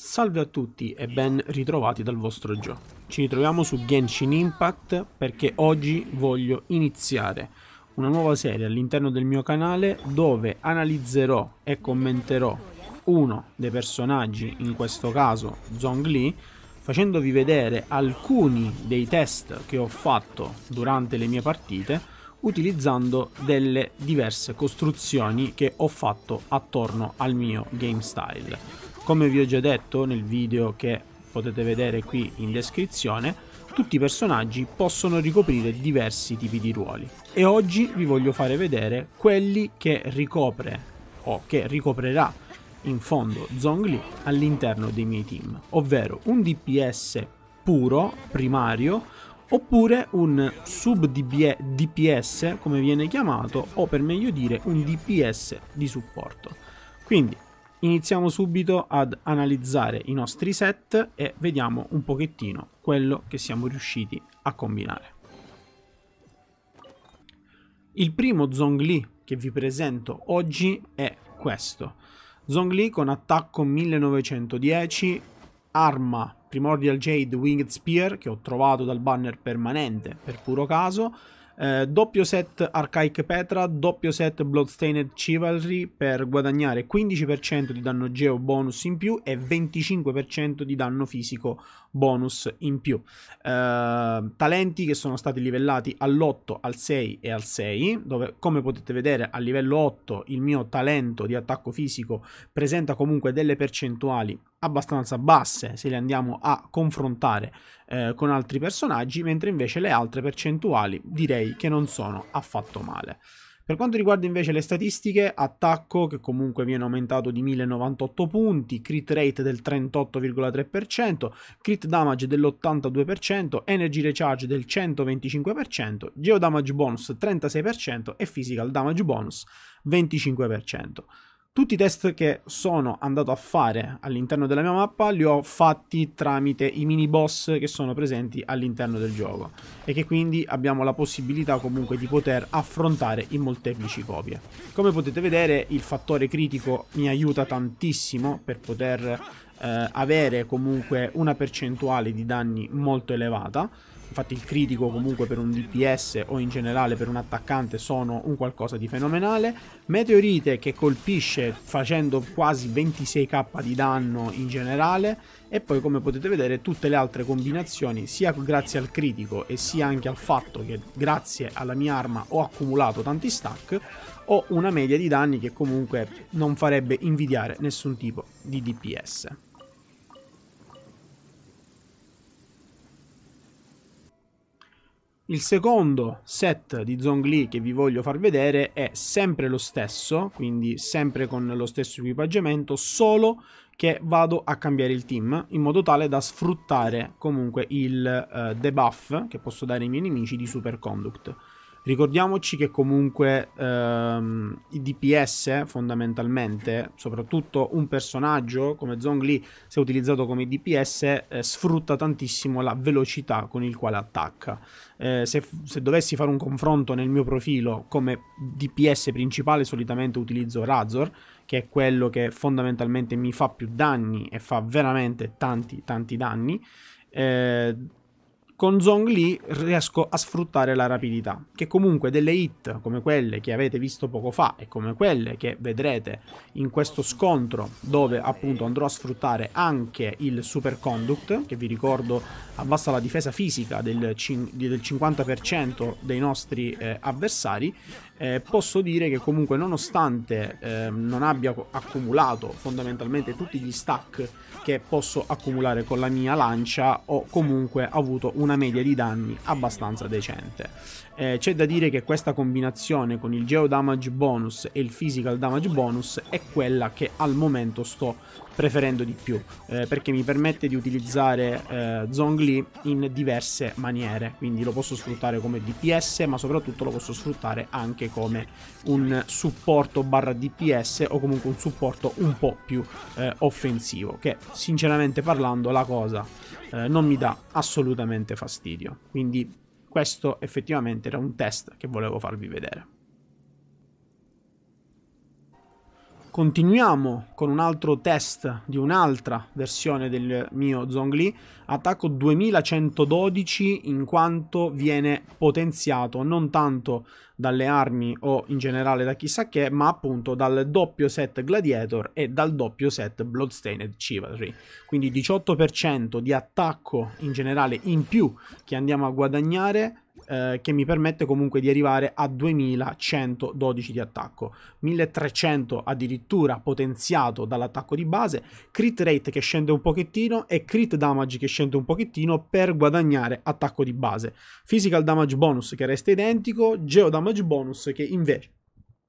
Salve a tutti e ben ritrovati dal vostro Gio. Ci ritroviamo su Genshin Impact perché oggi voglio iniziare una nuova serie all'interno del mio canale dove analizzerò e commenterò uno dei personaggi, in questo caso Zhongli, facendovi vedere alcuni dei test che ho fatto durante le mie partite utilizzando delle diverse costruzioni che ho fatto attorno al mio game style. Come vi ho già detto nel video che potete vedere qui in descrizione, tutti i personaggi possono ricoprire diversi tipi di ruoli e oggi vi voglio fare vedere quelli che ricopre o che ricoprerà in fondo Zhongli all'interno dei miei team, ovvero un DPS puro, primario, oppure un sub DPS come viene chiamato o per meglio dire un DPS di supporto. Quindi iniziamo subito ad analizzare i nostri set e vediamo un pochettino quello che siamo riusciti a combinare. Il primo Zhongli che vi presento oggi è questo. Zhongli con attacco 1910, arma Primordial Jade Winged Spear che ho trovato dal banner permanente per puro caso, eh, doppio set Archaic Petra, doppio set Bloodstained Chivalry per guadagnare 15% di danno geo bonus in più e 25% di danno fisico bonus in più. Eh, talenti che sono stati livellati all'8, al 6 e al 6, dove come potete vedere a livello 8 il mio talento di attacco fisico presenta comunque delle percentuali abbastanza basse se le andiamo a confrontare eh, con altri personaggi, mentre invece le altre percentuali direi che non sono affatto male. Per quanto riguarda invece le statistiche, attacco che comunque viene aumentato di 1098 punti, crit rate del 38,3%, crit damage dell'82%, energy recharge del 125%, geo damage bonus 36% e physical damage bonus 25%. Tutti i test che sono andato a fare all'interno della mia mappa li ho fatti tramite i mini boss che sono presenti all'interno del gioco e che quindi abbiamo la possibilità comunque di poter affrontare in molteplici copie. Come potete vedere il fattore critico mi aiuta tantissimo per poter eh, avere comunque una percentuale di danni molto elevata Infatti il critico comunque per un DPS o in generale per un attaccante sono un qualcosa di fenomenale. Meteorite che colpisce facendo quasi 26k di danno in generale e poi come potete vedere tutte le altre combinazioni sia grazie al critico e sia anche al fatto che grazie alla mia arma ho accumulato tanti stack ho una media di danni che comunque non farebbe invidiare nessun tipo di DPS. Il secondo set di Zhongli che vi voglio far vedere è sempre lo stesso, quindi sempre con lo stesso equipaggiamento, solo che vado a cambiare il team in modo tale da sfruttare comunque il uh, debuff che posso dare ai miei nemici di Superconduct. Ricordiamoci che comunque ehm, i DPS fondamentalmente, soprattutto un personaggio come Zhongli, se utilizzato come DPS, eh, sfrutta tantissimo la velocità con il quale attacca. Eh, se, se, dovessi fare un confronto nel mio profilo come DPS principale, solitamente utilizzo Razor, che è quello che fondamentalmente mi fa più danni e fa veramente tanti tanti danni. Eh, con Zong Li riesco a sfruttare la rapidità, che comunque delle hit come quelle che avete visto poco fa e come quelle che vedrete in questo scontro dove appunto andrò a sfruttare anche il Super Conduct, che vi ricordo abbassa la difesa fisica del, del 50% dei nostri eh, avversari, eh, posso dire che comunque nonostante eh, non abbia accumulato fondamentalmente tutti gli stack che posso accumulare con la mia lancia ho comunque avuto una media di danni abbastanza decente eh, c'è da dire che questa combinazione con il Geo Damage Bonus e il Physical Damage Bonus è quella che al momento sto preferendo di più, eh, perché mi permette di utilizzare eh, Zhongli in diverse maniere, quindi lo posso sfruttare come DPS, ma soprattutto lo posso sfruttare anche come un supporto barra DPS o comunque un supporto un po' più eh, offensivo, che sinceramente parlando la cosa eh, non mi dà assolutamente fastidio. Quindi questo effettivamente era un test che volevo farvi vedere. Continuiamo con un altro test di un'altra versione del mio Zhongli, attacco 2112 in quanto viene potenziato non tanto dalle armi o in generale da chissà che, ma appunto dal doppio set Gladiator e dal doppio set Bloodstained Chivalry. Quindi 18% di attacco in generale in più che andiamo a guadagnare eh, che mi permette comunque di arrivare a 2112 di attacco 1300 addirittura potenziato dall'attacco di base crit rate che scende un pochettino e crit damage che scende un pochettino per guadagnare attacco di base physical damage bonus che resta identico geo damage bonus che invece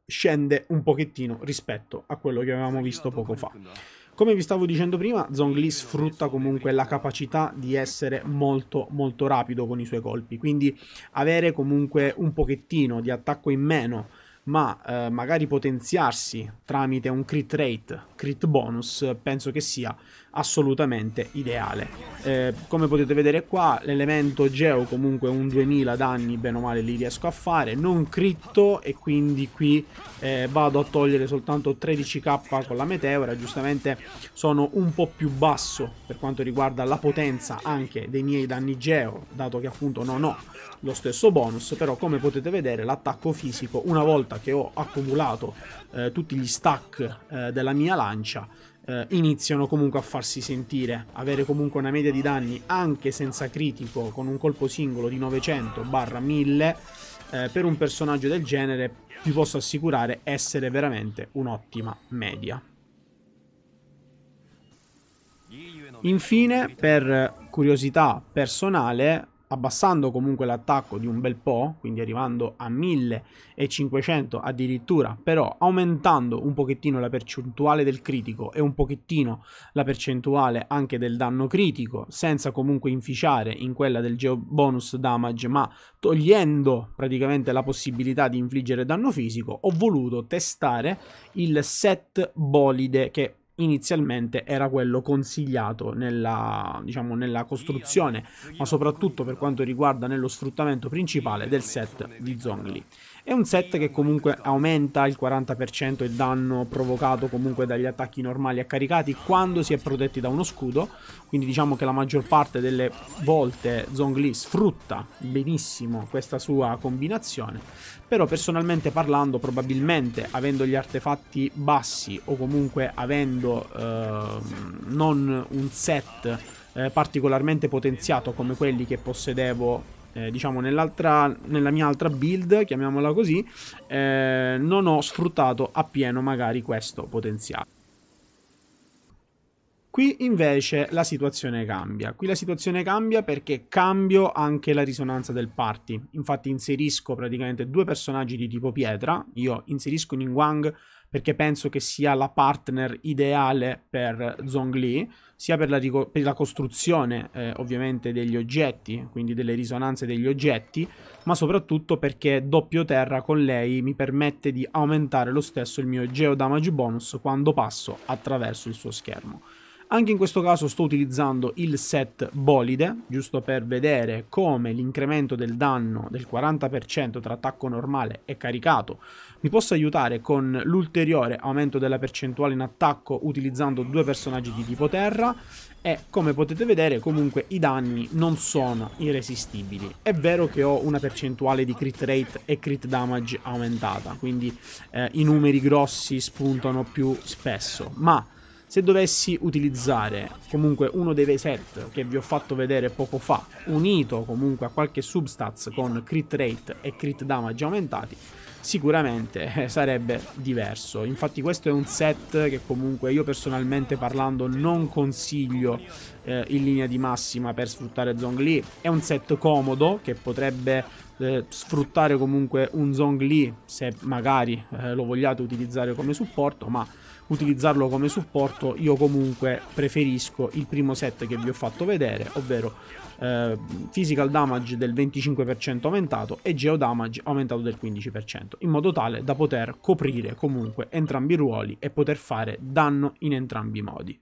scende un pochettino rispetto a quello che avevamo visto poco fa. Come vi stavo dicendo prima, Zongli sfrutta comunque la capacità di essere molto molto rapido con i suoi colpi, quindi avere comunque un pochettino di attacco in meno, ma eh, magari potenziarsi tramite un crit rate crit bonus penso che sia assolutamente ideale. Eh, come potete vedere qua, l'elemento geo comunque un 2000 danni bene o male li riesco a fare, non critto e quindi qui eh, vado a togliere soltanto 13k con la meteora, giustamente sono un po' più basso per quanto riguarda la potenza anche dei miei danni geo, dato che appunto non ho lo stesso bonus, però come potete vedere l'attacco fisico una volta che ho accumulato eh, tutti gli stack eh, della mia live pancia eh, iniziano comunque a farsi sentire, avere comunque una media di danni anche senza critico con un colpo singolo di 900-1000 eh, per un personaggio del genere vi posso assicurare essere veramente un'ottima media. Infine, per curiosità personale, abbassando comunque l'attacco di un bel po', quindi arrivando a 1500 addirittura, però aumentando un pochettino la percentuale del critico e un pochettino la percentuale anche del danno critico, senza comunque inficiare in quella del geo bonus damage, ma togliendo praticamente la possibilità di infliggere danno fisico, ho voluto testare il set bolide che inizialmente era quello consigliato nella, diciamo, nella costruzione, ma soprattutto per quanto riguarda nello sfruttamento principale del set di Zongli. È un set che comunque aumenta il 40% il danno provocato comunque dagli attacchi normali a caricati quando si è protetti da uno scudo, quindi diciamo che la maggior parte delle volte Zongli sfrutta benissimo questa sua combinazione, però personalmente parlando probabilmente avendo gli artefatti bassi o comunque avendo essendo ehm, non un set eh, particolarmente potenziato come quelli che possedevo eh, diciamo nella mia altra build, chiamiamola così, eh, non ho sfruttato appieno magari questo potenziale. Qui invece la situazione cambia, qui la situazione cambia perché cambio anche la risonanza del party, infatti inserisco praticamente due personaggi di tipo pietra, io inserisco Ningguang perché penso che sia la partner ideale per Zhongli, sia per la, per la costruzione eh, ovviamente degli oggetti, quindi delle risonanze degli oggetti, ma soprattutto perché doppio terra con lei mi permette di aumentare lo stesso il mio geodamage bonus quando passo attraverso il suo schermo. Anche in questo caso sto utilizzando il set bolide, giusto per vedere come l'incremento del danno del 40% tra attacco normale e caricato mi possa aiutare con l'ulteriore aumento della percentuale in attacco utilizzando due personaggi di tipo terra e come potete vedere comunque i danni non sono irresistibili. È vero che ho una percentuale di crit rate e crit damage aumentata, quindi eh, i numeri grossi spuntano più spesso, ma se dovessi utilizzare comunque uno dei set che vi ho fatto vedere poco fa, unito comunque a qualche substats con crit rate e crit damage aumentati, sicuramente eh, sarebbe diverso. Infatti questo è un set che comunque io personalmente parlando non consiglio eh, in linea di massima per sfruttare Zhongli. È un set comodo che potrebbe eh, sfruttare comunque un Zhongli se magari eh, lo vogliate utilizzare come supporto, ma utilizzarlo come supporto, io comunque preferisco il primo set che vi ho fatto vedere, ovvero eh, physical damage del 25% aumentato e geo damage aumentato del 15%, in modo tale da poter coprire comunque entrambi i ruoli e poter fare danno in entrambi i modi.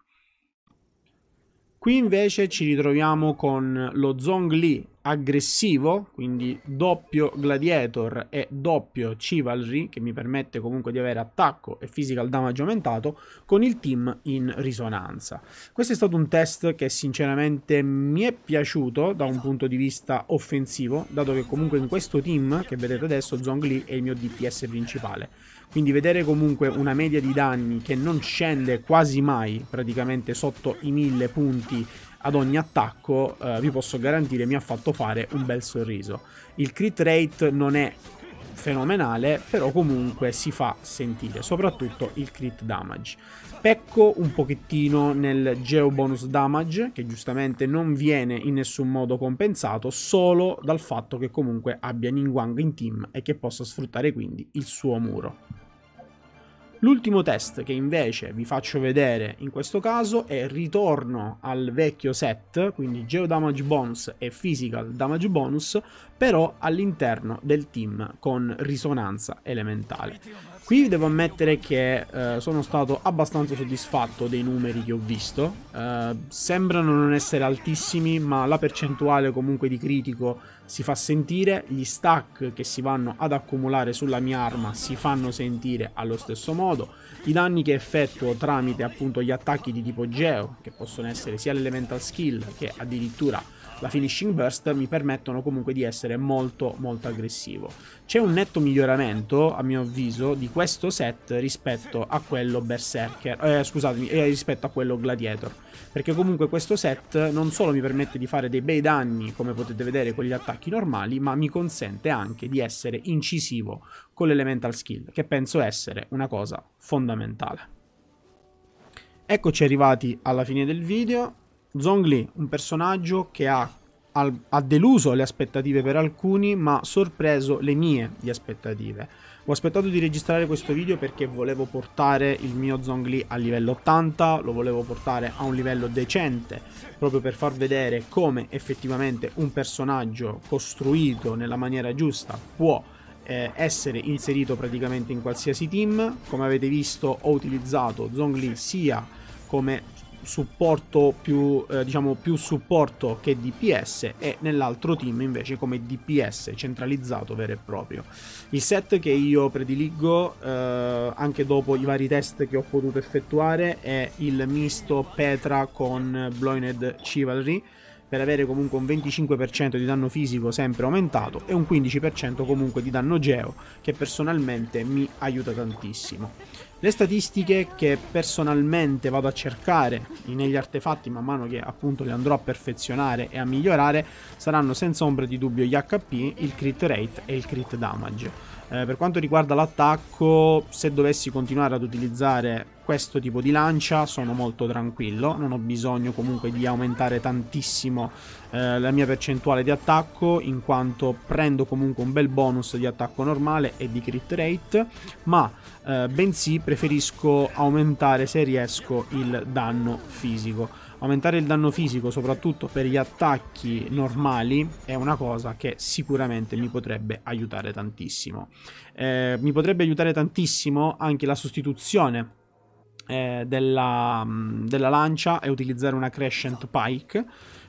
Qui invece ci ritroviamo con lo Zhongli aggressivo, quindi doppio Gladiator e doppio Chivalry, che mi permette comunque di avere attacco e physical damage aumentato, con il team in risonanza. Questo è stato un test che sinceramente mi è piaciuto da un punto di vista offensivo, dato che comunque in questo team, che vedete adesso, Zhongli è il mio DPS principale. Quindi vedere comunque una media di danni che non scende quasi mai, praticamente sotto i 1000 punti ad ogni attacco, eh, vi posso garantire mi ha fatto fare un bel sorriso. Il crit rate non è fenomenale, però comunque si fa sentire, soprattutto il crit damage. Pecco un pochettino nel geo bonus damage, che giustamente non viene in nessun modo compensato, solo dal fatto che comunque abbia Ningguang in team e che possa sfruttare quindi il suo muro. L'ultimo test che invece vi faccio vedere in questo caso è ritorno al vecchio set, quindi Geo Damage Bonus e Physical Damage Bonus, però all'interno del team con risonanza elementale. Qui devo ammettere che eh, sono stato abbastanza soddisfatto dei numeri che ho visto, eh, sembrano non essere altissimi ma la percentuale comunque di critico si fa sentire, gli stack che si vanno ad accumulare sulla mia arma si fanno sentire allo stesso modo, i danni che effettuo tramite appunto gli attacchi di tipo geo, che possono essere sia l'elemental skill che addirittura la finishing burst mi permettono comunque di essere molto molto aggressivo. C'è un netto miglioramento a mio avviso di questo set rispetto a quello berserker, eh, scusatemi, eh, rispetto a quello gladiator, perché comunque questo set non solo mi permette di fare dei bei danni come potete vedere con gli attacchi attacchi normali, ma mi consente anche di essere incisivo con l'elemental skill, che penso essere una cosa fondamentale. Eccoci arrivati alla fine del video. Zhongli, un personaggio che ha, ha deluso le aspettative per alcuni, ma sorpreso le mie di aspettative ho aspettato di registrare questo video perché volevo portare il mio Zongli a livello 80, lo volevo portare a un livello decente, proprio per far vedere come effettivamente un personaggio costruito nella maniera giusta può eh, essere inserito praticamente in qualsiasi team. Come avete visto ho utilizzato Zongli sia come supporto più, eh, diciamo, più supporto che DPS e nell'altro team invece come DPS centralizzato vero e proprio. Il set che io prediligo eh, anche dopo i vari test che ho potuto effettuare è il misto Petra con Bloined Chivalry per avere comunque un 25% di danno fisico sempre aumentato e un 15% comunque di danno geo che personalmente mi aiuta tantissimo. Le statistiche che personalmente vado a cercare negli artefatti man mano che appunto le andrò a perfezionare e a migliorare saranno senza ombra di dubbio gli HP, il crit rate e il crit damage. Eh, per quanto riguarda l'attacco, se dovessi continuare ad utilizzare questo tipo di lancia sono molto tranquillo, non ho bisogno comunque di aumentare tantissimo eh, la mia percentuale di attacco in quanto prendo comunque un bel bonus di attacco normale e di crit rate, ma eh, bensì preferisco aumentare se riesco il danno fisico. Aumentare il danno fisico soprattutto per gli attacchi normali è una cosa che sicuramente mi potrebbe aiutare tantissimo. Eh, mi potrebbe aiutare tantissimo anche la sostituzione eh, della, mm, della lancia è utilizzare una Crescent Pike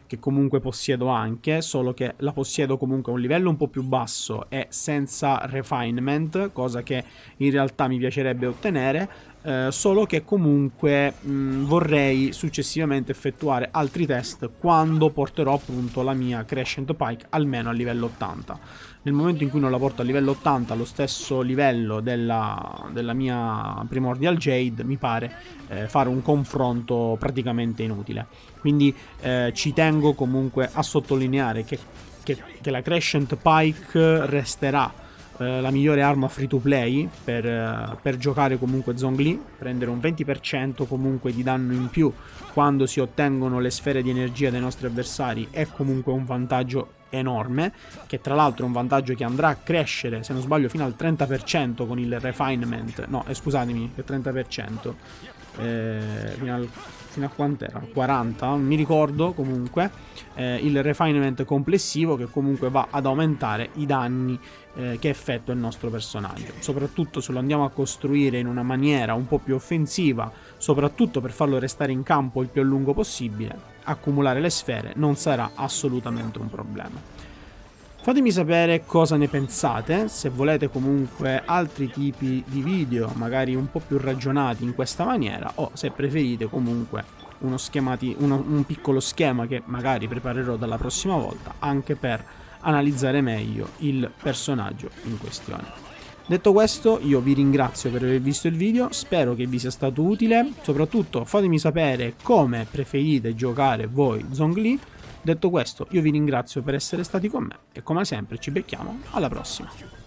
che comunque possiedo anche, solo che la possiedo comunque a un livello un po' più basso e senza refinement, cosa che in realtà mi piacerebbe ottenere, eh, solo che comunque mh, mm, vorrei successivamente effettuare altri test quando porterò appunto la mia Crescent Pike almeno a livello 80. Nel momento in cui non la porto a livello 80, allo stesso livello della, della mia Primordial Jade, mi pare eh, fare un confronto praticamente inutile. Quindi eh, ci tengo comunque a sottolineare che, che, che la Crescent Pike resterà eh, la migliore arma free to play per, eh, per giocare comunque Zhongli, prendere un 20% comunque di danno in più quando si ottengono le sfere di energia dei nostri avversari è comunque un vantaggio enorme, che tra l'altro è un vantaggio che andrà a crescere, se non sbaglio, fino al 30% con il refinement, no, eh, scusatemi, il 30%, eh, fino, al, fino a quant'era? 40, non mi ricordo comunque, eh, il refinement complessivo che comunque va ad aumentare i danni eh, che effettua il nostro personaggio. Soprattutto se lo andiamo a costruire in una maniera un po' più offensiva, soprattutto per farlo restare in campo il più a lungo possibile, accumulare le sfere non sarà assolutamente un problema. Fatemi sapere cosa ne pensate, se volete comunque altri tipi di video, magari un po' più ragionati in questa maniera, o se preferite comunque uno, schemati, uno un piccolo schema che magari preparerò dalla prossima volta, anche per analizzare meglio il personaggio in questione. Detto questo io vi ringrazio per aver visto il video, spero che vi sia stato utile, soprattutto fatemi sapere come preferite giocare voi Zhongli Detto questo, io vi ringrazio per essere stati con me e come sempre ci becchiamo alla prossima.